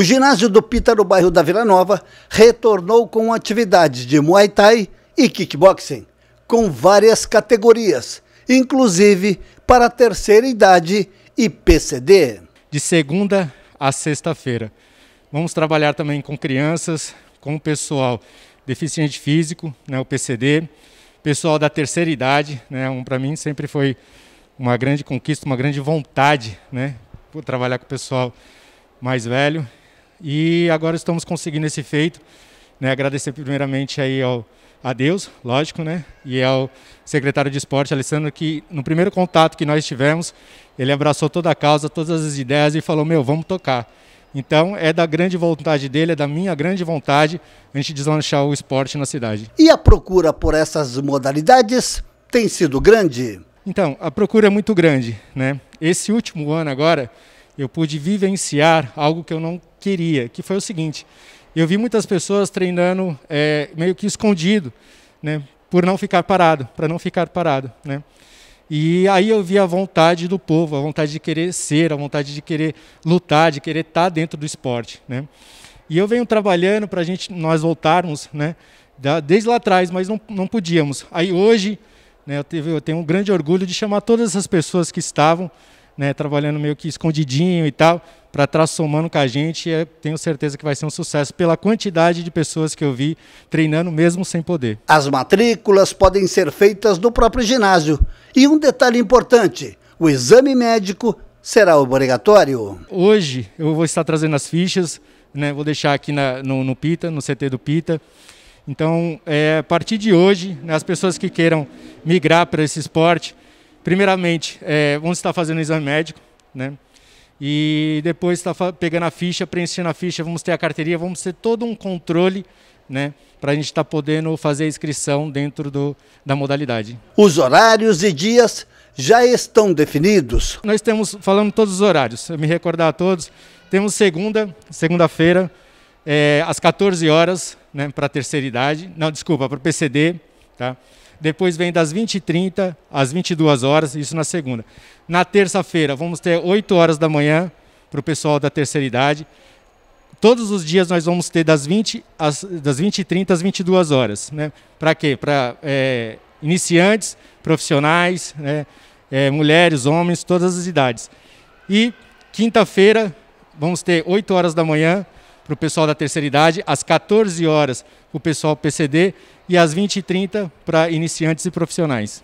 O ginásio do Pita, no bairro da Vila Nova, retornou com atividades de Muay Thai e kickboxing, com várias categorias, inclusive para a terceira idade e PCD. De segunda a sexta-feira. Vamos trabalhar também com crianças, com o pessoal deficiente físico, né, o PCD, pessoal da terceira idade, né, um, para mim sempre foi uma grande conquista, uma grande vontade, né, por trabalhar com o pessoal mais velho e agora estamos conseguindo esse feito. Né? Agradecer primeiramente aí ao, a Deus, lógico, né? E ao secretário de esporte, Alessandro, que no primeiro contato que nós tivemos, ele abraçou toda a causa, todas as ideias e falou: Meu, vamos tocar. Então, é da grande vontade dele, é da minha grande vontade a gente deslanchar o esporte na cidade. E a procura por essas modalidades tem sido grande? Então, a procura é muito grande, né? Esse último ano agora, eu pude vivenciar algo que eu não queria, que foi o seguinte: eu vi muitas pessoas treinando é, meio que escondido, né, por não ficar parado, para não ficar parado, né. E aí eu vi a vontade do povo, a vontade de querer ser, a vontade de querer lutar, de querer estar tá dentro do esporte, né. E eu venho trabalhando para a gente nós voltarmos, né, desde lá atrás, mas não, não podíamos. Aí hoje, né, eu, teve, eu tenho um grande orgulho de chamar todas essas pessoas que estavam né, trabalhando meio que escondidinho e tal, para estar tá somando com a gente. E tenho certeza que vai ser um sucesso pela quantidade de pessoas que eu vi treinando mesmo sem poder. As matrículas podem ser feitas no próprio ginásio. E um detalhe importante: o exame médico será obrigatório. Hoje eu vou estar trazendo as fichas, né, vou deixar aqui na, no, no Pita, no CT do Pita. Então, é, a partir de hoje, né, as pessoas que queiram migrar para esse esporte, Primeiramente, é, vamos estar fazendo o exame médico, né? E depois está pegando a ficha, preenchendo a ficha, vamos ter a carteirinha, vamos ter todo um controle né, para a gente estar tá podendo fazer a inscrição dentro do, da modalidade. Os horários e dias já estão definidos? Nós temos, falando todos os horários, eu me recordar a todos, temos segunda, segunda-feira, é, às 14 horas, né, para a terceira idade, não, desculpa, para o PCD, tá? Depois vem das 20h30 às 22 horas, isso na segunda. Na terça-feira, vamos ter 8 horas da manhã para o pessoal da terceira idade. Todos os dias nós vamos ter das 20 às, das 20h30 às 22 horas. Né? Para quê? Para é, iniciantes, profissionais, né? é, mulheres, homens, todas as idades. E quinta-feira, vamos ter 8 horas da manhã para o pessoal da terceira idade, às 14 horas o pessoal PCD e às 20h30 para iniciantes e profissionais.